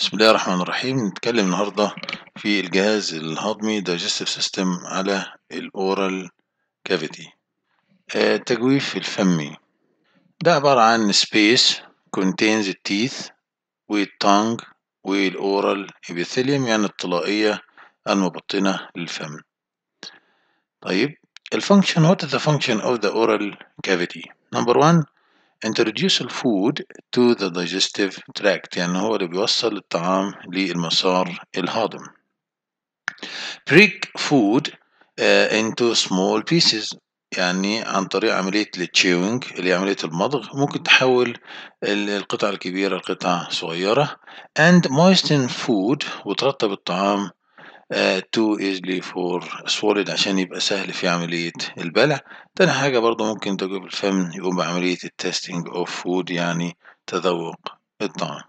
بسم الله الرحمن الرحيم نتكلم النهاردة في الجهاز الهضمي digestive system على الأورال كافيتي آه، التجويف الفمي ده عبارة عن space contains the teeth والtongue والأورال epithelium يعني الطلائية المبطنة للفم طيب الفانكشن what is the function of the oral cavity number one introduce the food to the digestive tract يعني هو اللي بيوصل الطعام للمسار الهضم break food uh, into small pieces يعني عن طريق عملية التشيوينج اللي عملية المضغ ممكن تحول القطعة الكبيرة لقطع صغيرة and moisten food وترطب الطعام تو آه، easily for swallowed عشان يبقى سهل في عملية البلع تاني حاجة برضو ممكن تجربة الفم يقوم بعملية التستنج اوف فود يعني تذوق الطعام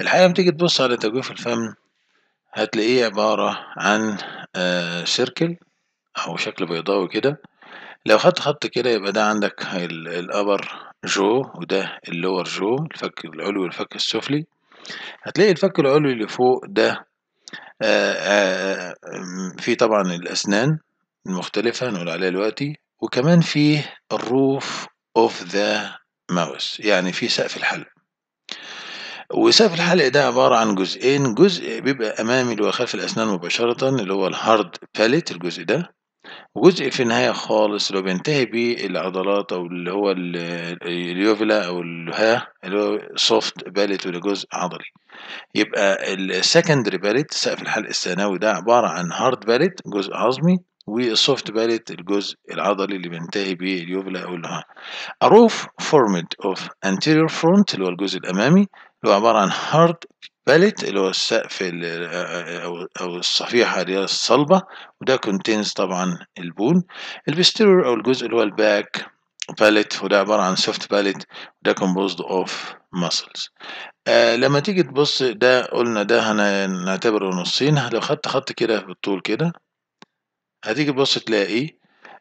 الحقيقة بتيجي تبص على تجويف الفم هتلاقيه عبارة عن سيركل آه، أو شكل بيضاوي كده لو خدت خط كده يبقى ده عندك الأبر جو وده اللور جو الفك العلوي والفك السفلي هتلاقي الفك العلوي اللي فوق ده آه، آه، آه، في طبعا الأسنان المختلفة هنقول عليها دلوقتي وكمان في الروف اوف ذا ماوس يعني في سقف الحلق وسقف الحلق ده عبارة عن جزئين جزء بيبقى أمامي اللي هو خلف الأسنان مباشرة اللي هو الهارد باليت الجزء ده وجزء في النهاية خالص اللي بينتهي بيه العضلات أو اللي هو اليوفيلا أو الها اللي هو سوفت باليت ولا جزء عضلي يبقى السكندري باليت سقف الحلق الثانوي ده عبارة عن هارد باليت جزء عظمي والسوفت باليت الجزء العضلي اللي بينتهي به اليوفلا او الها اروف فورمد اوف انتيريور فرونت اللي هو الجزء الامامي اللي هو عباره عن هارد باليت اللي هو السقف أو أو الصفيحة اللي هي الصلبة وده كونتينز طبعا البون البستيرور أو الجزء اللي هو الباك باليت وده عبارة عن سوفت باليت وده كومبوزد أوف ماسلز لما تيجي تبص ده قلنا ده هنعتبره نصين لو خدت خط كده بالطول كده هتيجي تبص تلاقي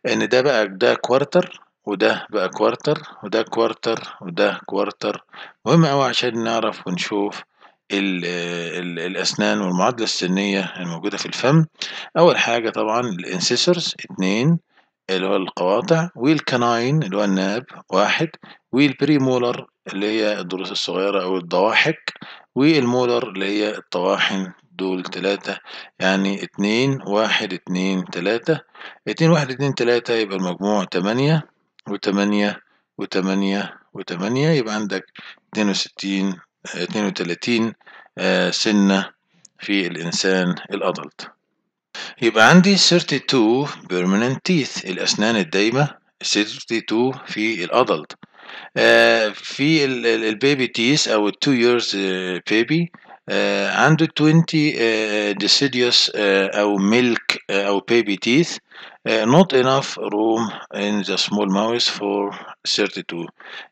إن ده بقى ده كوارتر وده بقى كوارتر وده كوارتر وده كوارتر مهم أوي عشان نعرف ونشوف الأسنان والمعادلة السنية الموجودة في الفم أول حاجة طبعا الانسيسورز اتنين اللي هو القواطع والكناين اللي هو الناب واحد والبريمولر اللي هي الضروس الصغيرة أو الضواحك والمولر اللي هي الطواحن دول تلاتة يعني اتنين واحد اتنين تلاتة اتنين واحد اتنين تلاتة يبقى المجموع تمانية وتمانية وتمانية وتمانية يبقى عندك اتنين وستين 32 آه، سنة في الإنسان الأضلت يبقى عندي 32 permanent teeth الأسنان الدايمة 32 في الأضلت آه، في البيبي تيس أو 2 years آه، baby عنده 20 deciduous أو milk أو baby teeth not enough room in the small mouth for 32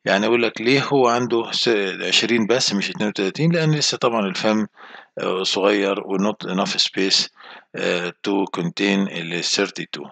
يعني يقول لك ليه هو عنده 20 بس مش 32 لأن لسه طبعا الفم صغير و not enough space to contain ال 32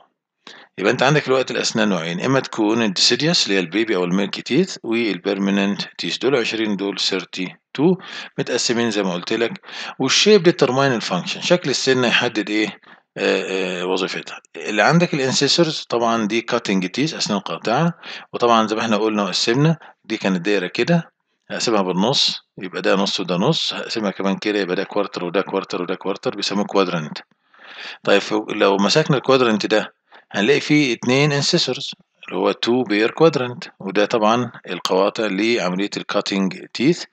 يبقى انت عندك الوقت الاسنان نوعين اما تكون الديسيديوس اللي هي البيبي او الميلك تيث والبيرمننت تيث دول 20 دول 32 متقسمين زي ما قلت لك والشيب ديترماين الفانكشن شكل السنه يحدد ايه آه، آه، وظيفتها اللي عندك الانسيسورز طبعا دي كاتنج تيث اسنان قاطعه وطبعا زي ما احنا قلنا وقسمنا دي كانت دايره كده هقسمها بالنص يبقى ده نص وده نص هقسمها كمان كده يبقى ده كوارتر وده كوارتر وده كوارتر بيسموه كوادرنت طيب لو مسكنا الكوادرنت ده هنلاقي فيه اتنين انسيسورز اللي هو تو بير كوادرنت وده طبعا القواطع لعملية الكاتنج تيث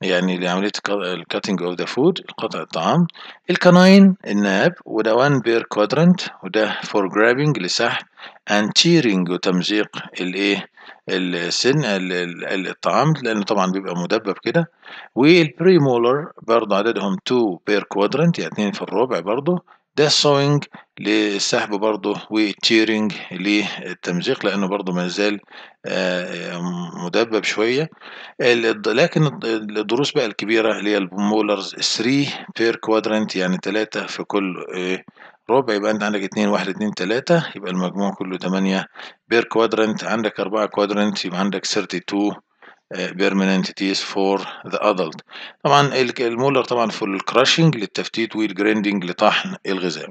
يعني لعملية الكاتنج اوف ذا فود قطع الطعام الكناين الناب وده وان بير كوادرنت وده فور جرابنج لسحب اند تيرنج وتمزيق الايه السن الطعام لانه طبعا بيبقى مدبب كده والبريمولر برضه عددهم 2 بير كوادرنت يعني 2 في الربع برضه ده السوينج للسحب برضه والتيرنج للتمزيق لانه برضه ما زال آه، مدبب شويه لكن الدروس بقى الكبيره اللي هي المولرز 3 بير كوادرنت يعني 3 في كل آه، ربع يبقى انت عندك 2 1 2 3 يبقى المجموع كله 8 بير كوادرنت عندك 4 كوادرنت يبقى عندك 32 بيرمننت teeth فور ذا ادلت طبعا المولر طبعا في الكراشنج للتفتيت والجريندنج لطحن الغذاء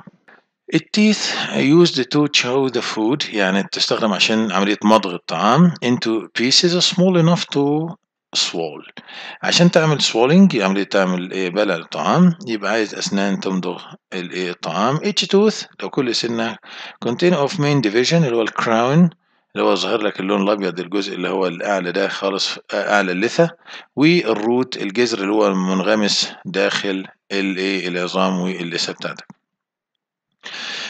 التيث used to تشو the food يعني تستخدم عشان عملية مضغ الطعام into pieces small enough to swall عشان تعمل swallowing عملية تعمل ايه بلع الطعام يبقى عايز أسنان تمضغ الايه الطعام each tooth لو كل سنة contain of main division اللي هو الكراون اللي هو ظاهر لك اللون الابيض الجزء اللي هو الاعلى ده خالص اعلى اللثه والروت الجذر اللي هو المنغمس داخل الايه العظام واللثه بتاعتك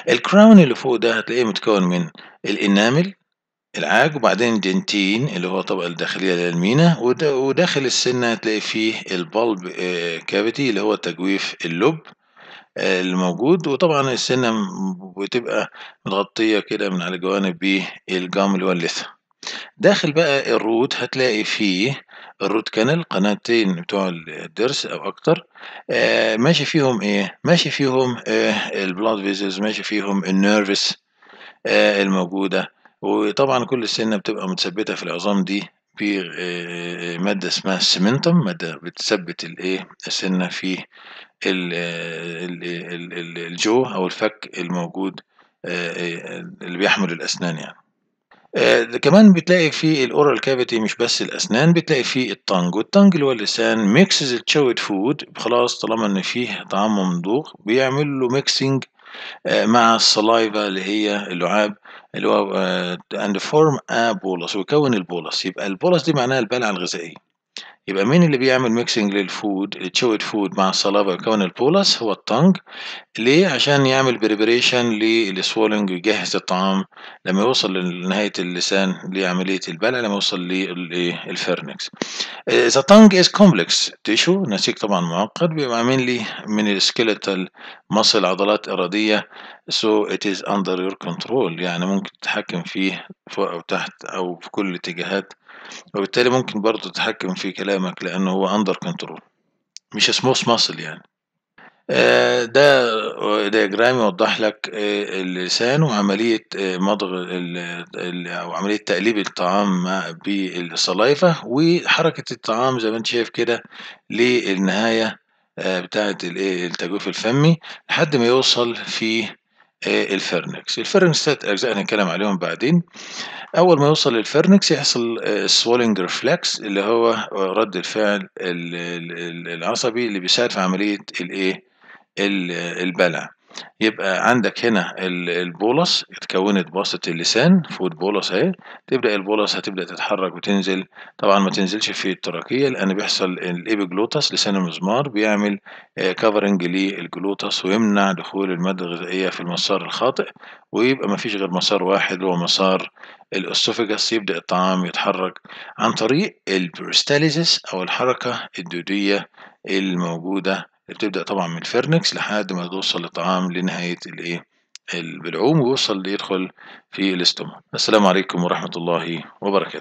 الكراون اللي فوق ده هتلاقيه متكون من الانامل العاج وبعدين دنتين اللي هو الطبقة الداخلية للمينا وداخل السنة هتلاقي فيه البلب كافيتي آه، اللي هو تجويف اللب الموجود وطبعا السنة بتبقى متغطية كده من على الجوانب الجام اللي هو اللثة داخل بقى الروت هتلاقي فيه الروت كانال قناتين بتوع الضرس او اكتر آه ماشي فيهم ايه ماشي فيهم آه البلاد فيزز ماشي فيهم النيرفس آه الموجوده وطبعا كل السنه بتبقى متثبته في العظام دي في آه، آه، مادة اسمها السمنتم مادة بتثبت الايه السنة في آه، الجو او الفك الموجود اللي بيحمل الاسنان يعني آه كمان بتلاقي في الاورال كافيتي مش بس الاسنان بتلاقي في التانج والتانج اللي هو اللسان ميكسز التشويد فود خلاص طالما ان فيه طعام ممضوغ بيعمل له ميكسنج آه، مع الصلايفا اللي هي اللعاب اللي هو اند آه، فورم ا بولس ويكون البولس يبقى البولس دي معناها البلع الغذائيه يبقى مين اللي بيعمل ميكسنج للفود تشويت فود مع الصلابة الكون البولس هو التنج ليه عشان يعمل بريبريشن للسوالنج يجهز الطعام لما يوصل لنهاية اللسان لعملية البلع لما يوصل للفرنكس اذا تنج از كومبلكس تيشو نسيج طبعا معقد بيبقى لي من السكيلتال مصل عضلات إرادية so it is under your control يعني ممكن تتحكم فيه فوق أو تحت أو في كل الاتجاهات وبالتالي ممكن برضه تتحكم في كلامك لأنه هو أندر كنترول مش سموس ماسل يعني آه، ده دياجرام يوضح لك آه، اللسان وعملية آه، مضغ أو عملية تقليب الطعام بالصلايفة وحركة الطعام زي ما انت شايف كده للنهاية بتاعة إيه، التجويف الفمي لحد ما يوصل في الفرنكس الفرنكس ثلاث اجزاء هنتكلم عليهم بعدين اول ما يوصل للفرنكس يحصل سوولينج آه، ريفلكس اللي هو رد الفعل العصبي اللي بيساعد في عمليه الايه البلع يبقى عندك هنا البولص اتكونت باصة اللسان فود بولص اهي تبدأ البولص هتبدأ تتحرك وتنزل طبعا ما تنزلش في التراكية لأن بيحصل الإبيجلوتس لسان المزمار بيعمل كفرنج آه، للجلوتس ويمنع دخول المادة الغذائية في المسار الخاطئ ويبقى ما فيش غير مسار واحد هو مسار الأسوفيجاس يبدأ الطعام يتحرك عن طريق البرستاليزيس أو الحركة الدودية الموجودة بتبدأ طبعا من الفرنكس لحد ما توصل للطعام لنهاية الايه البلعوم ويوصل يدخل في الاستوما السلام عليكم ورحمة الله وبركاته